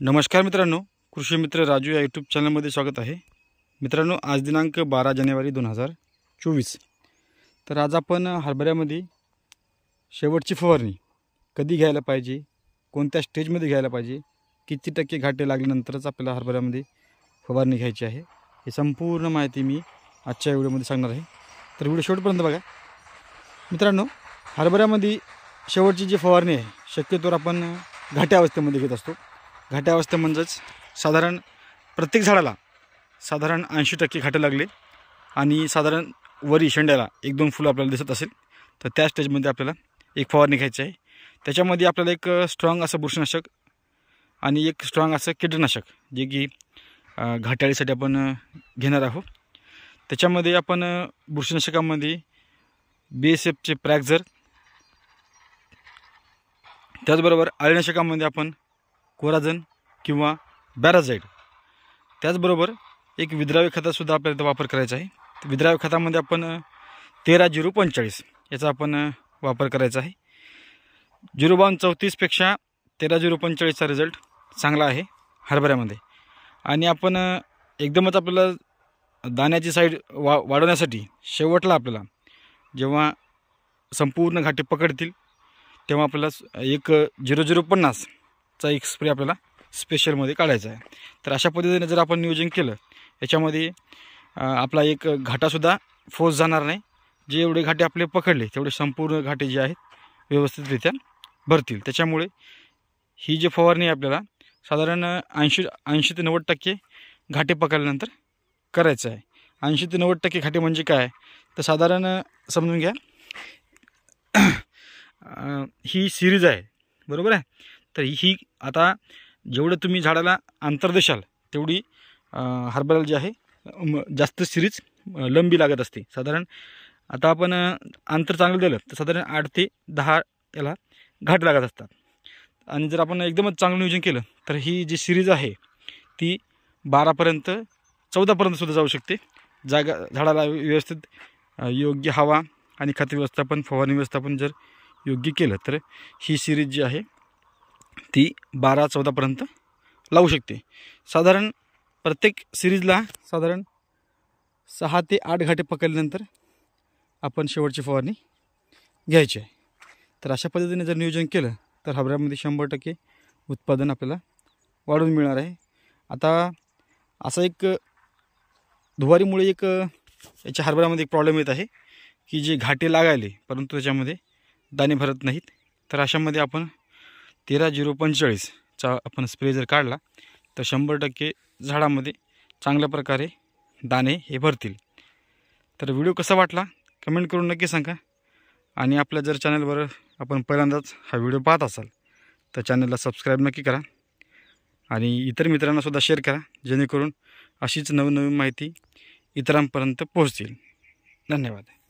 नमस्कार मित्रांनो कृषी मित्र राजू या यूट्यूब चॅनलमध्ये स्वागत आहे मित्रांनो आज दिनांक बारा जानेवारी दोन हजार चोवीस तर आज आपण हरभऱ्यामध्ये शेवटची फवारणी कधी घ्यायला पाहिजे कोणत्या स्टेजमध्ये घ्यायला पाहिजे किती टक्के घाटे लागल्यानंतरच आपल्याला हरभऱ्यामध्ये फवारणी घ्यायची आहे ही संपूर्ण माहिती मी आजच्या व्हिडिओमध्ये सांगणार आहे तर व्हिडिओ शेवटपर्यंत बघा मित्रांनो हरभऱ्यामध्ये शेवटची जी फवारणी आहे शक्यतोवर आपण घाट्या अवस्थेमध्ये घेत असतो घाट्यावस्थे म्हणजेच साधारण प्रत्येक झाडाला साधारण ऐंशी टक्के घाटं लागले आणि साधारण वरी शेंड्याला एक दोन फुलं आपल्याला दिसत असेल तर त्या स्टेजमध्ये आपल्याला एक फवारणी घ्यायची आहे त्याच्यामध्ये आपल्याला एक स्ट्रॉंग असं बुरशीनाशक आणि एक स्ट्रॉंग असं कीटनाशक जे की घाटाळीसाठी आपण घेणार आहोत त्याच्यामध्ये आपण बुरशीनाशकामध्ये बी एस एफचे प्रॅक्झर त्याचबरोबर आळीनाशकामध्ये आपण कोराजन किंवा बॅराझाईड त्याचबरोबर एक विद्राव्य खतासुद्धा आपल्याला वापर करायचा आहे विद्राव्य खतामध्ये आपण तेरा झिरो पंचेचाळीस याचा आपण वापर करायचा आहे झिरो बावन्न चौतीसपेक्षा तेरा झिरो पंचेचाळीसचा रिझल्ट चांगला आहे हरभऱ्यामध्ये आणि आपण एकदमच आपल्याला दाण्याची साईड वा वाढवण्यासाठी शेवटला आपल्याला जेव्हा संपूर्ण घाटी पकडतील तेव्हा आपल्याला एक झिरो झिरो पन्नास चा एक स्प्रे आपल्याला स्पेशलमध्ये काढायचा आहे तर अशा पद्धतीने जर आपण नियोजन केलं याच्यामध्ये आपला एक घाटासुद्धा फोस जाणार नाही जे एवढे घाटे आपले पकडले तेवढे संपूर्ण घाटे जे आहेत व्यवस्थितरित्या भरतील त्याच्यामुळे ही जी फवारणी आपल्याला साधारण ऐंशी ऐंशी ते नव्वद टक्के घाटे पकडल्यानंतर करायचं आहे ऐंशी ते नव्वद टक्के घाटे म्हणजे काय तर साधारण समजून घ्या ही सिरीज आहे बरोबर आहे तर ही आता जेवढं तुम्ही झाडाला अंतर देशाल तेवढी हरभऱ्याला जी आहे जास्त सिरीज लंबी लागत असते साधारण आता आपण अंतर चांगलं दिलं तर साधारण आठ ते दहा याला घाट लागत असतात आणि जर आपण एकदमच चांगलं नियोजन केलं तर ही जी सिरीज आहे ती बारापर्यंत सुद्धा जाऊ शकते जागा झाडाला व्यवस्थित योग्य हवा आणि खत व्यवस्थापन फवारणी व्यवस्थापन जर योग्य केलं तर ही सिरीज जी आहे ती बारा चौदापर्यंत लावू शकते साधारण प्रत्येक सिरीजला साधारण सहा ते आठ घाटे पकडल्यानंतर आपण शेवटची फवारणी घ्यायची आहे तर अशा पद्धतीने जर नियोजन केलं तर हबऱ्यामध्ये शंभर टक्के उत्पादन आपल्याला वाढून मिळणार आहे आता असा एक धुवारीमुळे एक याच्या हरभऱ्यामध्ये एक प्रॉब्लेम येत आहे की जे घाटे लागायले परंतु त्याच्यामध्ये दाणे भरत नाहीत तर अशामध्ये आपण तेरा झिरो पंचेचाळीसचा आपण स्प्रे जर काढला तर शंभर टक्के झाडामध्ये चांगल्या प्रकारे दाणे हे भरतील तर व्हिडिओ कसा वाटला कमेंट करून नक्की सांगा आणि आपल्या जर चॅनलवर आपण पहिल्यांदाच हा व्हिडिओ पाहत असाल तर चॅनलला सबस्क्राईब नक्की करा आणि इतर मित्रांनासुद्धा शेअर करा जेणेकरून अशीच नवनवीन माहिती इतरांपर्यंत पोहोचतील धन्यवाद